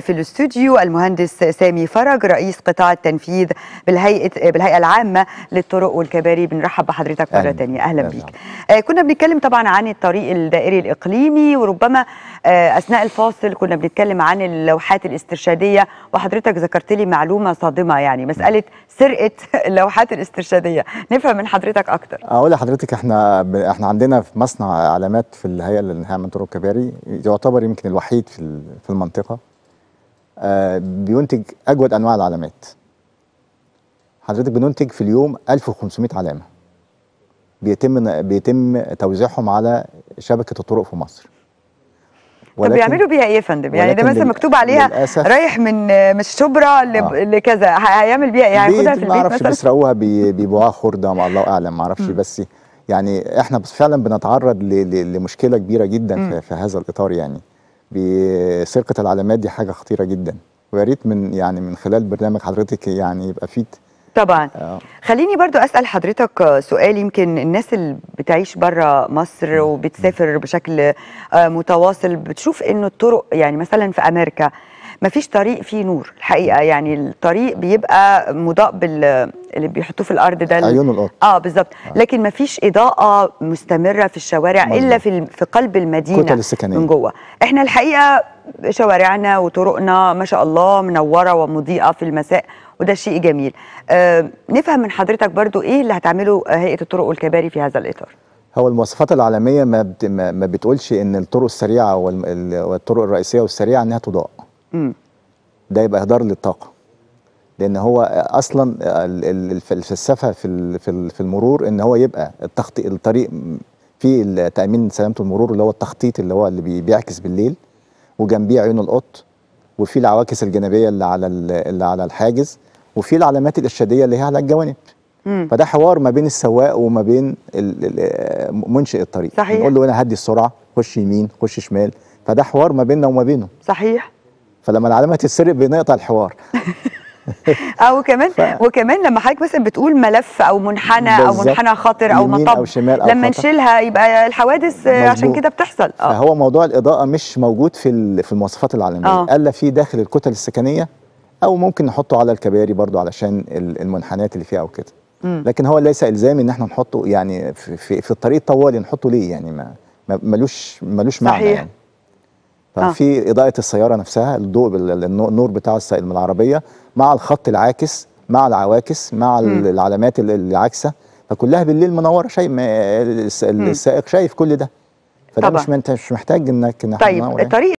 في الاستوديو المهندس سامي فرج رئيس قطاع التنفيذ بالهيئه بالهيئه العامه للطرق والكباري بنرحب بحضرتك مره ثانيه اهلا, أهلا بيك أهلا. كنا بنتكلم طبعا عن الطريق الدائري الاقليمي وربما آه، اثناء الفاصل كنا بنتكلم عن اللوحات الاسترشاديه وحضرتك ذكرت لي معلومه صادمه يعني مساله سرقه اللوحات الاسترشاديه نفهم من حضرتك اكتر اقول لحضرتك احنا ب... احنا عندنا في مصنع علامات في الهيئه للانهاء من طرق كباري يعتبر يمكن الوحيد في المنطقه آه، بينتج اجود انواع العلامات حضرتك بننتج في اليوم 1500 علامه بيتم بيتم توزيعهم على شبكه الطرق في مصر ولكن طب بيعملوا بيها ايه يا فندم؟ يعني ده مثلا مكتوب عليها رايح من مش شبرا آه. لكذا هيعمل بيها ايه؟ هياخدها في البيت ما اعرفش بيسرقوها بيبيعوها خرده ما الله اعلم ما اعرفش بس يعني احنا فعلا بنتعرض لمشكله كبيره جدا في, في هذا الاطار يعني بسرقه العلامات دي حاجه خطيره جدا ويا ريت من يعني من خلال برنامج حضرتك يعني يبقى فيه طبعا آه. خليني برضو اسال حضرتك سؤال يمكن الناس اللي بتعيش بره مصر وبتسافر بشكل آه، متواصل بتشوف انه الطرق يعني مثلا في امريكا ما فيش طريق فيه نور الحقيقه يعني الطريق بيبقى مضاء بال اللي بيحطوه في الارض ده عيون الارض اه بالظبط آه. لكن ما فيش اضاءه مستمره في الشوارع مزبوط. الا في في قلب المدينه كتل السكنية. من جوه احنا الحقيقه شوارعنا وطرقنا ما شاء الله منوره ومضيئه في المساء وده شيء جميل آه نفهم من حضرتك برضو ايه اللي هتعمله هيئه الطرق والكباري في هذا الاطار هو المواصفات العالميه ما بت... ما بتقولش ان الطرق السريعه والطرق الرئيسيه والسريعه انها تضاء امم ده يبقى اهدار للطاقه لان هو اصلا الفلسفه في في المرور ان هو يبقى التخطيط الطريق في تامين سلامه المرور اللي هو التخطيط اللي هو اللي بيعكس بالليل وجنبيه عيون القط وفي العواكس الجانبيه اللي على اللي على الحاجز وفي العلامات الارشاديه اللي هي على الجوانب مم. فده حوار ما بين السواق وما بين منشئ الطريق صحيح نقول له هنا هدي السرعه خش يمين خش شمال فده حوار ما بيننا وما بينه صحيح فلما العلامه تتسرق بنقطع الحوار اه وكمان ف... وكمان لما حضرتك مثلا بتقول ملف او منحنى او منحنى خطر او مطب أو شمال أو لما نشيلها يبقى الحوادث مزبوط. آه، عشان كده بتحصل اه فهو موضوع الاضاءه مش موجود في في المواصفات العالميه آه. الا في داخل الكتل السكنيه او ممكن نحطه على الكباري برضو علشان المنحنيات اللي فيها او كده لكن هو ليس الزامي ان احنا نحطه يعني في, في, في الطريق الطوالي نحطه ليه يعني ما ملوش ملوش معنى يعني ففي آه. اضاءه السياره نفسها الضوء النور بتاع من العربيه مع الخط العاكس مع العواكس مع مم. العلامات اللي عاكسه فكلها بالليل منوره شايف السائق شايف كل ده فده طبعا. مش انت مش محتاج انك طيب يعني.